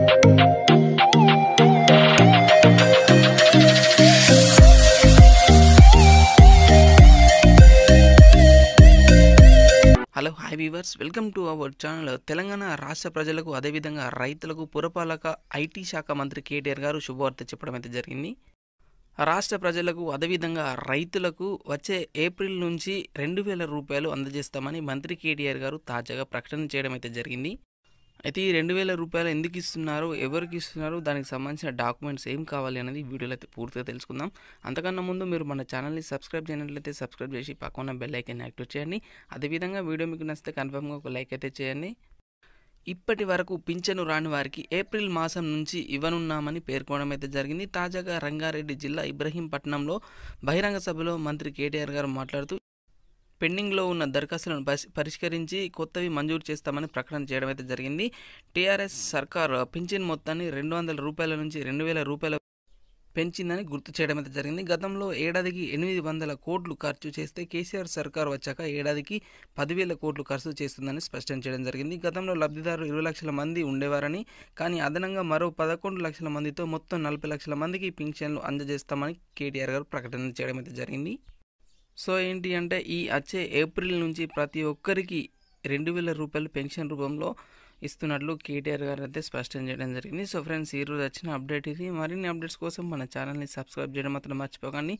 hello hi viewers welcome to our channel Telangana రాష్ట్ర ప్రజలకు అదేవిధంగా రైతులకు పురపాలక ఐటీ శాఖ మంత్రి కేటీఆర్ గారు శుభవార్త చెప్పడం అయితే జరిగింది రాష్ట్ర ప్రజలకు అదేవిధంగా రైతులకు వచ్చే ఏప్రిల్ నుంచి రెండు వేల రూపాయలు అందజేస్తామని మంత్రి కేటీఆర్ గారు తాజాగా ప్రకటన చేయడం అయితే జరిగింది అయితే ఈ రెండు వేల రూపాయలు ఎందుకు ఇస్తున్నారు ఎవరికి ఇస్తున్నారు దానికి సంబంధించిన డాక్యుమెంట్స్ ఏం కావాలి అనేది వీడియోలో అయితే పూర్తిగా తెలుసుకుందాం అంతకన్నా ముందు మీరు మన ఛానల్ని సబ్స్క్రైబ్ చేయనట్లయితే సబ్స్క్రైబ్ చేసి పక్కన బెల్ ఐకాన్ని యాక్టివేట్ చేయండి అదేవిధంగా వీడియో మీకు నచ్చితే కన్ఫర్మ్గా ఒక లైక్ అయితే చేయండి ఇప్పటి వరకు పింఛను రాని వారికి ఏప్రిల్ మాసం నుంచి ఇవ్వనున్నామని పేర్కొనడం అయితే జరిగింది తాజాగా రంగారెడ్డి జిల్లా ఇబ్రహీంపట్నంలో బహిరంగ సభలో మంత్రి కేటీఆర్ గారు మాట్లాడుతూ పెండింగ్లో ఉన్న దరఖాస్తులను పరిష్కరించి కొత్తవి మంజూరు చేస్తామని ప్రకటన చేయడం అయితే జరిగింది టీఆర్ఎస్ సర్కార్ పింఛన్ మొత్తాన్ని రెండు వందల రూపాయల నుంచి రెండు వేల రూపాయల పెంచిందని గుర్తు చేయడం అయితే జరిగింది గతంలో ఏడాదికి ఎనిమిది వందల కోట్లు ఖర్చు చేస్తే కేసీఆర్ సర్కార్ వచ్చాక ఏడాదికి పదివేల కోట్లు ఖర్చు చేస్తుందని స్పష్టం చేయడం జరిగింది గతంలో లబ్ధిదారులు ఇరవై లక్షల మంది ఉండేవారని కానీ అదనంగా మరో పదకొండు లక్షల మందితో మొత్తం నలభై లక్షల మందికి పింఛన్లు అందజేస్తామని కేటీఆర్ గారు ప్రకటన చేయడం అయితే జరిగింది సో ఏంటి అంటే ఈ వచ్చే ఏప్రిల్ నుంచి ప్రతి ఒక్కరికి రెండు వేల రూపాయలు పెన్షన్ రూపంలో ఇస్తున్నట్లు కేటీఆర్ గారు అయితే స్పష్టం చేయడం జరిగింది సో ఫ్రెండ్స్ ఈరోజు వచ్చిన అప్డేట్ ఇది మరిన్ని అప్డేట్స్ కోసం మన ఛానల్ని సబ్స్క్రైబ్ చేయడం మాత్రం మర్చిపోకండి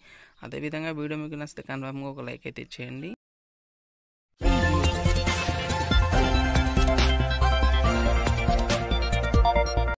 అదేవిధంగా వీడియో మీకు నచ్చితే కన్ఫామ్గా ఒక లైక్ అయితే ఇచ్చేయండి